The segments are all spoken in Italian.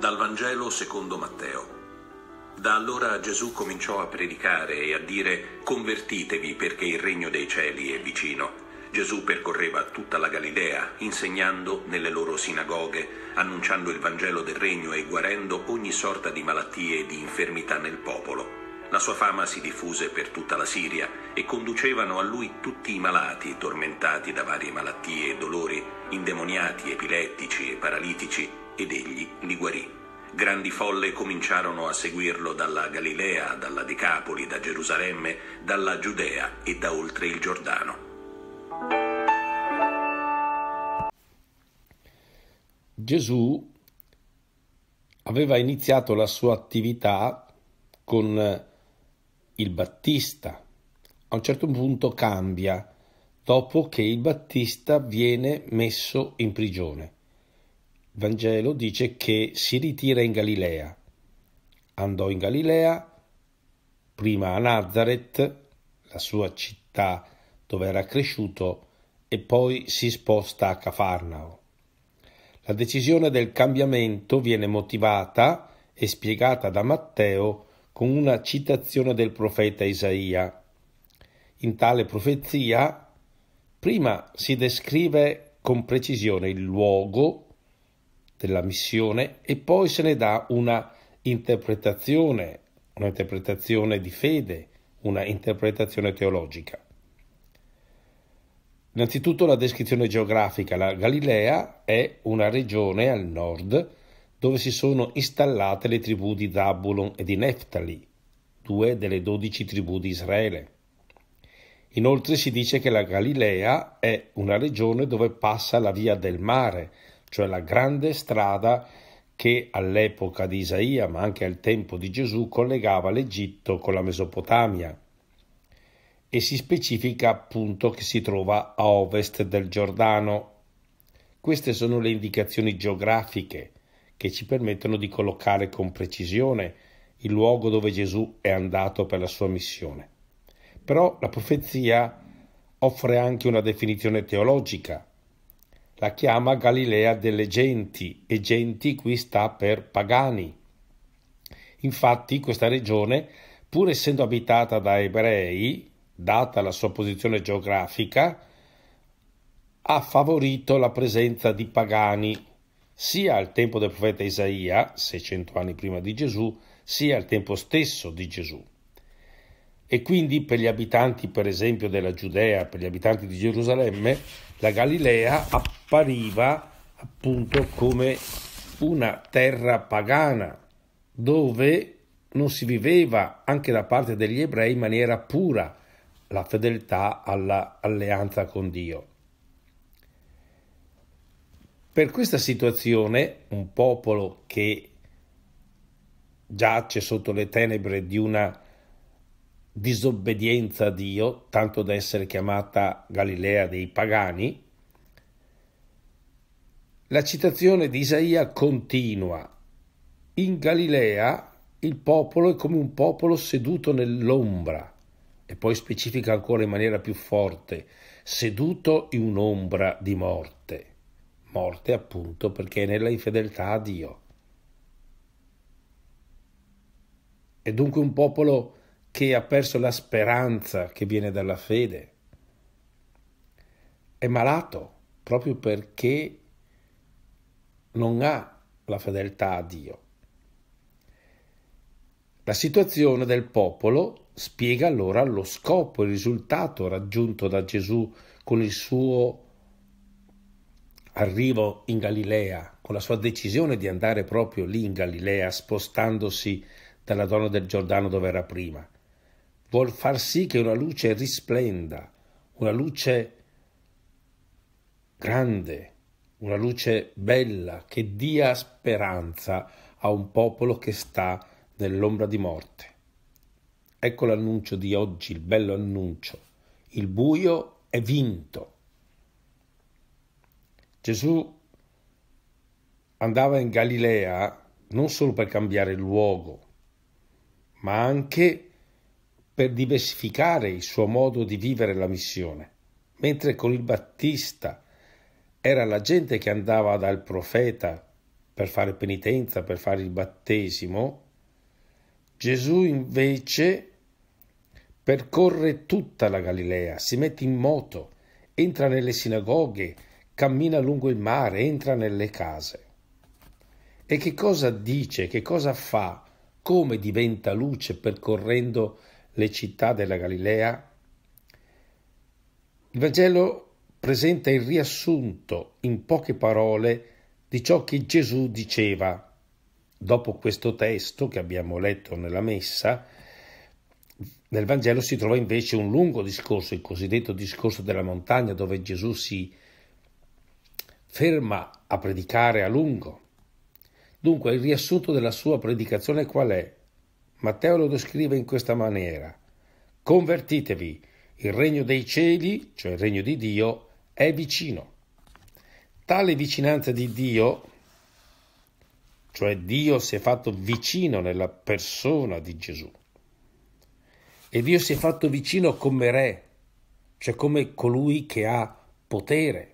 Dal Vangelo secondo Matteo. Da allora Gesù cominciò a predicare e a dire convertitevi perché il regno dei cieli è vicino. Gesù percorreva tutta la Galilea, insegnando nelle loro sinagoghe, annunciando il Vangelo del Regno e guarendo ogni sorta di malattie e di infermità nel popolo. La sua fama si diffuse per tutta la Siria e conducevano a lui tutti i malati, tormentati da varie malattie e dolori, indemoniati, epilettici e paralitici, ed egli li guarì. Grandi folle cominciarono a seguirlo dalla Galilea, dalla Decapoli, da Gerusalemme, dalla Giudea e da oltre il Giordano. Gesù aveva iniziato la sua attività con il Battista. A un certo punto cambia dopo che il Battista viene messo in prigione. Vangelo dice che si ritira in Galilea. Andò in Galilea, prima a Nazareth, la sua città dove era cresciuto, e poi si sposta a Cafarnao. La decisione del cambiamento viene motivata e spiegata da Matteo con una citazione del profeta Isaia. In tale profezia, prima si descrive con precisione il luogo della missione e poi se ne dà una interpretazione, un'interpretazione di fede, una interpretazione teologica. Innanzitutto la descrizione geografica, la Galilea è una regione al nord dove si sono installate le tribù di Zabulon e di Neftali, due delle dodici tribù di Israele. Inoltre si dice che la Galilea è una regione dove passa la via del mare, cioè la grande strada che all'epoca di Isaia, ma anche al tempo di Gesù, collegava l'Egitto con la Mesopotamia e si specifica appunto che si trova a ovest del Giordano. Queste sono le indicazioni geografiche che ci permettono di collocare con precisione il luogo dove Gesù è andato per la sua missione. Però la profezia offre anche una definizione teologica la chiama Galilea delle genti e genti qui sta per pagani. Infatti questa regione, pur essendo abitata da ebrei, data la sua posizione geografica, ha favorito la presenza di pagani sia al tempo del profeta Isaia, 600 anni prima di Gesù, sia al tempo stesso di Gesù. E quindi per gli abitanti, per esempio, della Giudea, per gli abitanti di Gerusalemme, la Galilea appariva appunto come una terra pagana dove non si viveva anche da parte degli ebrei in maniera pura la fedeltà all'alleanza con Dio. Per questa situazione un popolo che giace sotto le tenebre di una disobbedienza a Dio, tanto da essere chiamata Galilea dei pagani, la citazione di Isaia continua. In Galilea il popolo è come un popolo seduto nell'ombra, e poi specifica ancora in maniera più forte, seduto in un'ombra di morte. Morte appunto perché è nella infedeltà a Dio. È dunque un popolo che ha perso la speranza che viene dalla fede. È malato proprio perché non ha la fedeltà a Dio. La situazione del popolo spiega allora lo scopo, il risultato raggiunto da Gesù con il suo arrivo in Galilea, con la sua decisione di andare proprio lì in Galilea, spostandosi dalla donna del Giordano dove era prima vuol far sì che una luce risplenda, una luce grande, una luce bella che dia speranza a un popolo che sta nell'ombra di morte. Ecco l'annuncio di oggi, il bello annuncio. Il buio è vinto. Gesù andava in Galilea non solo per cambiare luogo, ma anche per per diversificare il suo modo di vivere la missione. Mentre con il Battista era la gente che andava dal profeta per fare penitenza, per fare il battesimo, Gesù invece percorre tutta la Galilea, si mette in moto, entra nelle sinagoghe, cammina lungo il mare, entra nelle case. E che cosa dice, che cosa fa, come diventa luce percorrendo le città della Galilea, il Vangelo presenta il riassunto in poche parole di ciò che Gesù diceva. Dopo questo testo che abbiamo letto nella messa, nel Vangelo si trova invece un lungo discorso, il cosiddetto discorso della montagna, dove Gesù si ferma a predicare a lungo. Dunque il riassunto della sua predicazione qual è? Matteo lo descrive in questa maniera. Convertitevi, il regno dei cieli, cioè il regno di Dio, è vicino. Tale vicinanza di Dio, cioè Dio si è fatto vicino nella persona di Gesù. E Dio si è fatto vicino come re, cioè come colui che ha potere,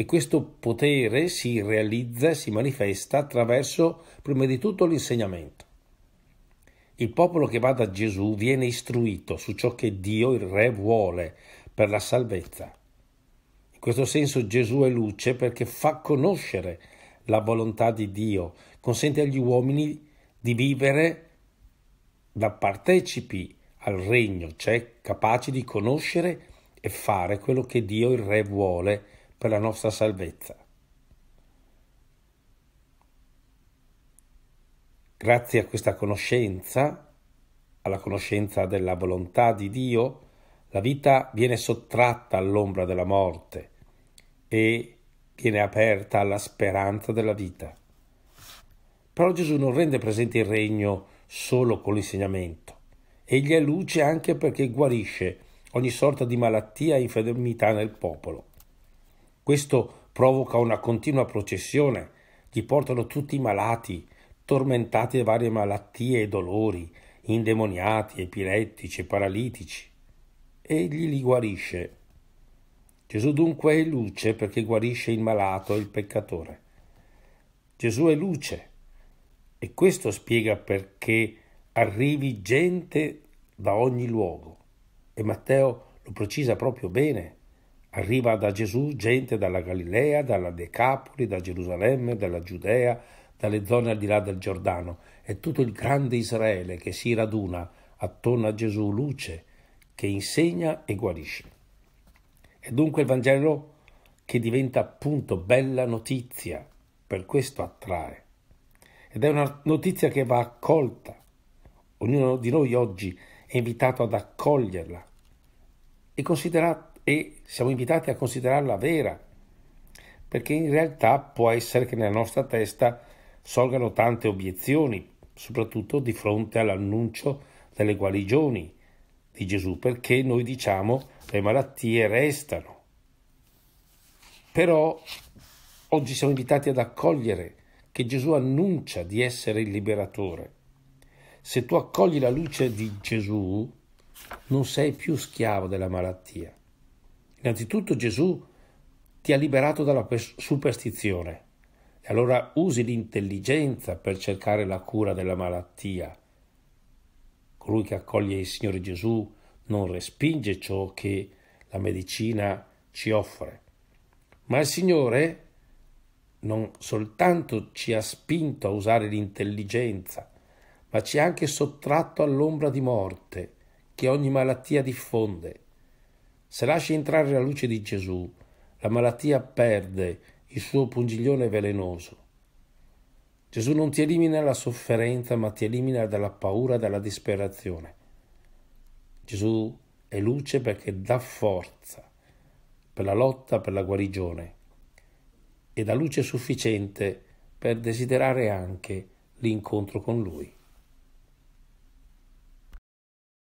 e questo potere si realizza e si manifesta attraverso prima di tutto l'insegnamento. Il popolo che va da Gesù viene istruito su ciò che Dio, il Re, vuole per la salvezza. In questo senso Gesù è luce perché fa conoscere la volontà di Dio, consente agli uomini di vivere da partecipi al regno, cioè capaci di conoscere e fare quello che Dio, il Re, vuole per la nostra salvezza. Grazie a questa conoscenza, alla conoscenza della volontà di Dio, la vita viene sottratta all'ombra della morte e viene aperta alla speranza della vita. Però Gesù non rende presente il regno solo con l'insegnamento. Egli è luce anche perché guarisce ogni sorta di malattia e infermità nel popolo. Questo provoca una continua processione, gli portano tutti i malati, tormentati da varie malattie e dolori, indemoniati, epilettici e paralitici. Egli li guarisce. Gesù dunque è luce perché guarisce il malato e il peccatore. Gesù è luce e questo spiega perché arrivi gente da ogni luogo. E Matteo lo precisa proprio bene. Arriva da Gesù gente dalla Galilea, dalla Decapoli, da Gerusalemme, dalla Giudea, dalle zone al di là del Giordano e tutto il grande Israele che si raduna attorno a Gesù luce, che insegna e guarisce. È dunque il Vangelo che diventa appunto bella notizia, per questo attrae. Ed è una notizia che va accolta. Ognuno di noi oggi è invitato ad accoglierla e considerare e siamo invitati a considerarla vera, perché in realtà può essere che nella nostra testa sorgano tante obiezioni, soprattutto di fronte all'annuncio delle guarigioni di Gesù, perché noi diciamo le malattie restano. Però oggi siamo invitati ad accogliere che Gesù annuncia di essere il liberatore. Se tu accogli la luce di Gesù, non sei più schiavo della malattia, Innanzitutto Gesù ti ha liberato dalla superstizione e allora usi l'intelligenza per cercare la cura della malattia. Colui che accoglie il Signore Gesù non respinge ciò che la medicina ci offre, ma il Signore non soltanto ci ha spinto a usare l'intelligenza, ma ci ha anche sottratto all'ombra di morte che ogni malattia diffonde se lasci entrare la luce di Gesù, la malattia perde il suo pungiglione velenoso. Gesù non ti elimina dalla sofferenza, ma ti elimina dalla paura, dalla disperazione. Gesù è luce perché dà forza per la lotta, per la guarigione e dà luce sufficiente per desiderare anche l'incontro con Lui.